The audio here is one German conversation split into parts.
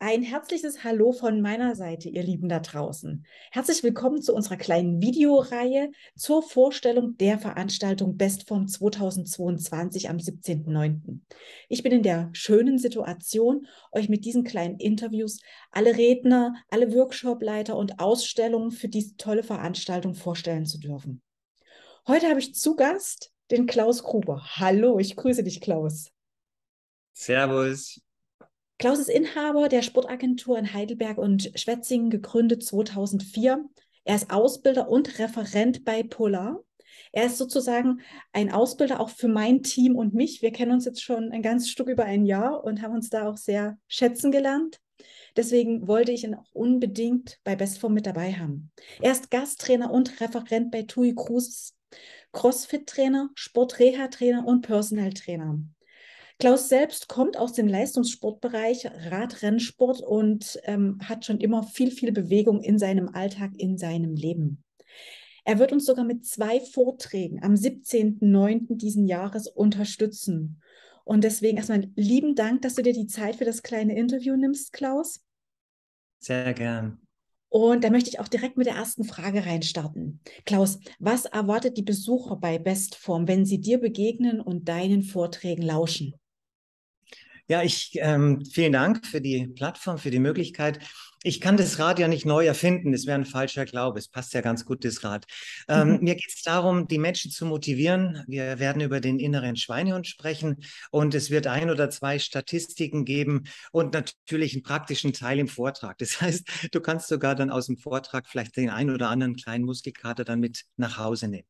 Ein herzliches Hallo von meiner Seite, ihr Lieben da draußen. Herzlich willkommen zu unserer kleinen Videoreihe zur Vorstellung der Veranstaltung Bestform 2022 am 17.09. Ich bin in der schönen Situation, euch mit diesen kleinen Interviews alle Redner, alle Workshopleiter und Ausstellungen für diese tolle Veranstaltung vorstellen zu dürfen. Heute habe ich zu Gast den Klaus Gruber. Hallo, ich grüße dich, Klaus. Servus, Klaus ist Inhaber der Sportagentur in Heidelberg und Schwetzingen, gegründet 2004. Er ist Ausbilder und Referent bei Polar. Er ist sozusagen ein Ausbilder auch für mein Team und mich. Wir kennen uns jetzt schon ein ganzes Stück über ein Jahr und haben uns da auch sehr schätzen gelernt. Deswegen wollte ich ihn auch unbedingt bei Bestform mit dabei haben. Er ist Gasttrainer und Referent bei TUI Cruises, crossfit trainer sportreha trainer und Personal-Trainer. Klaus selbst kommt aus dem Leistungssportbereich, Radrennsport und ähm, hat schon immer viel, viel Bewegung in seinem Alltag, in seinem Leben. Er wird uns sogar mit zwei Vorträgen am 17.09. diesen Jahres unterstützen. Und deswegen erstmal lieben Dank, dass du dir die Zeit für das kleine Interview nimmst, Klaus. Sehr gern. Und da möchte ich auch direkt mit der ersten Frage reinstarten. Klaus, was erwartet die Besucher bei Bestform, wenn sie dir begegnen und deinen Vorträgen lauschen? Ja, ich ähm, vielen Dank für die Plattform, für die Möglichkeit. Ich kann das Rad ja nicht neu erfinden, das wäre ein falscher Glaube. Es passt ja ganz gut, das Rad. Ähm, mhm. Mir geht es darum, die Menschen zu motivieren. Wir werden über den inneren Schweinehund sprechen und es wird ein oder zwei Statistiken geben und natürlich einen praktischen Teil im Vortrag. Das heißt, du kannst sogar dann aus dem Vortrag vielleicht den einen oder anderen kleinen Muskelkater dann mit nach Hause nehmen.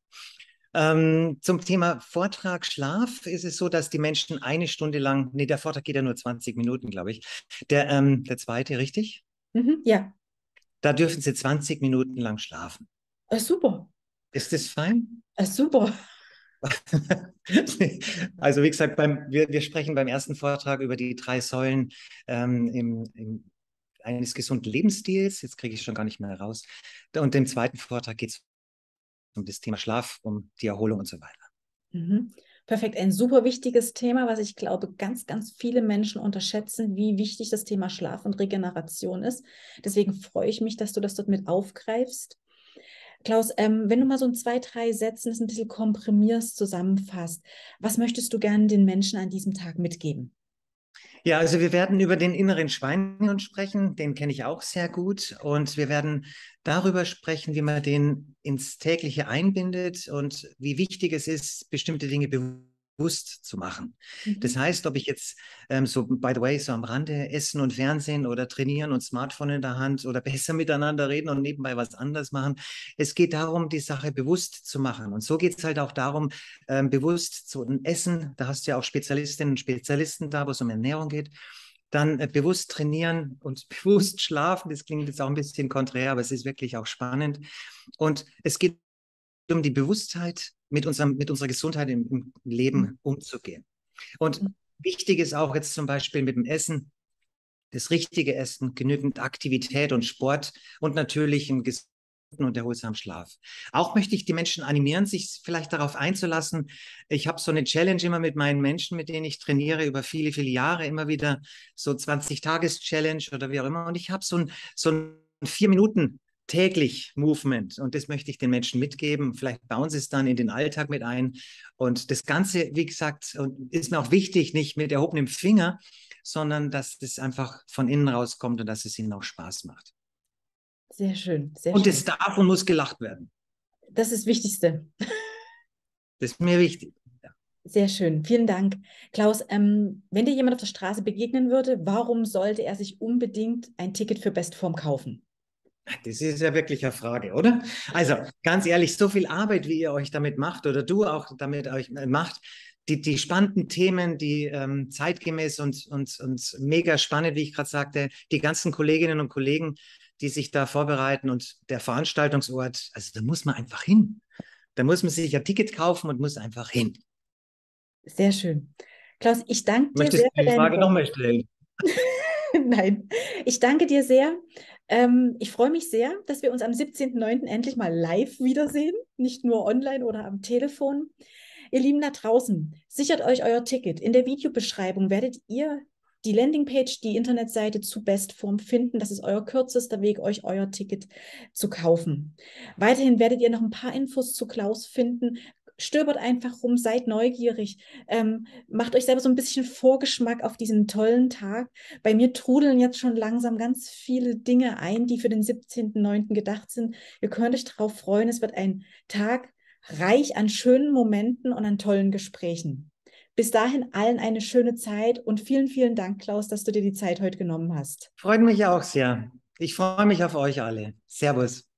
Ähm, zum Thema Vortrag Schlaf ist es so, dass die Menschen eine Stunde lang, nee, der Vortrag geht ja nur 20 Minuten, glaube ich. Der, ähm, der zweite, richtig? Mhm, ja. Da dürfen sie 20 Minuten lang schlafen. Ah, super. Ist das fein? Ah, super. also wie gesagt, beim, wir, wir, sprechen beim ersten Vortrag über die drei Säulen ähm, im, im, eines gesunden Lebensstils. Jetzt kriege ich schon gar nicht mehr raus. Und im zweiten Vortrag geht es um das Thema Schlaf, um die Erholung und so weiter. Mhm. Perfekt, ein super wichtiges Thema, was ich glaube, ganz, ganz viele Menschen unterschätzen, wie wichtig das Thema Schlaf und Regeneration ist. Deswegen freue ich mich, dass du das dort mit aufgreifst. Klaus, ähm, wenn du mal so in zwei, drei Sätzen es ein bisschen komprimierst, zusammenfasst, was möchtest du gerne den Menschen an diesem Tag mitgeben? Ja, also wir werden über den inneren Schweinehund sprechen, den kenne ich auch sehr gut. Und wir werden darüber sprechen, wie man den ins tägliche einbindet und wie wichtig es ist, bestimmte Dinge bewusst bewusst zu machen. Mhm. Das heißt, ob ich jetzt ähm, so, by the way, so am Rande Essen und Fernsehen oder trainieren und Smartphone in der Hand oder besser miteinander reden und nebenbei was anders machen. Es geht darum, die Sache bewusst zu machen. Und so geht es halt auch darum, ähm, bewusst zu essen. Da hast du ja auch Spezialistinnen und Spezialisten da, wo es um Ernährung geht dann äh, bewusst trainieren und bewusst schlafen. Das klingt jetzt auch ein bisschen konträr, aber es ist wirklich auch spannend. Und es geht um die Bewusstheit mit, unserem, mit unserer Gesundheit im, im Leben mhm. umzugehen. Und mhm. wichtig ist auch jetzt zum Beispiel mit dem Essen, das richtige Essen, genügend Aktivität und Sport und natürlich ein gesunden und erholsamen Schlaf. Auch möchte ich die Menschen animieren, sich vielleicht darauf einzulassen. Ich habe so eine Challenge immer mit meinen Menschen, mit denen ich trainiere über viele, viele Jahre, immer wieder so 20-Tages-Challenge oder wie auch immer. Und ich habe so ein, so ein Vier Minuten täglich Movement und das möchte ich den Menschen mitgeben. Vielleicht bauen sie es dann in den Alltag mit ein. Und das Ganze, wie gesagt, ist mir auch wichtig, nicht mit erhobenem Finger, sondern dass es einfach von innen rauskommt und dass es ihnen auch Spaß macht. Sehr schön. Sehr und es darf und muss gelacht werden. Das ist das Wichtigste. Das ist mir wichtig. Sehr schön, vielen Dank. Klaus, ähm, wenn dir jemand auf der Straße begegnen würde, warum sollte er sich unbedingt ein Ticket für Bestform kaufen? Das ist ja wirklich eine Frage, oder? Also ganz ehrlich, so viel Arbeit, wie ihr euch damit macht oder du auch damit euch macht, die, die spannenden Themen, die ähm, zeitgemäß und, und, und mega spannend, wie ich gerade sagte, die ganzen Kolleginnen und Kollegen, die sich da vorbereiten und der Veranstaltungsort, also da muss man einfach hin. Da muss man sich ein Ticket kaufen und muss einfach hin. Sehr schön. Klaus, ich danke dir. Möchtest sehr du die Frage nochmal stellen? Nein, ich danke dir sehr ähm, ich freue mich sehr, dass wir uns am 17.09. endlich mal live wiedersehen, nicht nur online oder am Telefon. Ihr Lieben da draußen, sichert euch euer Ticket. In der Videobeschreibung werdet ihr die Landingpage, die Internetseite zu Bestform finden. Das ist euer kürzester Weg, euch euer Ticket zu kaufen. Weiterhin werdet ihr noch ein paar Infos zu Klaus finden stöbert einfach rum, seid neugierig, ähm, macht euch selber so ein bisschen Vorgeschmack auf diesen tollen Tag. Bei mir trudeln jetzt schon langsam ganz viele Dinge ein, die für den 17.09. gedacht sind. Ihr könnt euch darauf freuen, es wird ein Tag reich an schönen Momenten und an tollen Gesprächen. Bis dahin allen eine schöne Zeit und vielen, vielen Dank, Klaus, dass du dir die Zeit heute genommen hast. Freut mich auch sehr. Ich freue mich auf euch alle. Servus.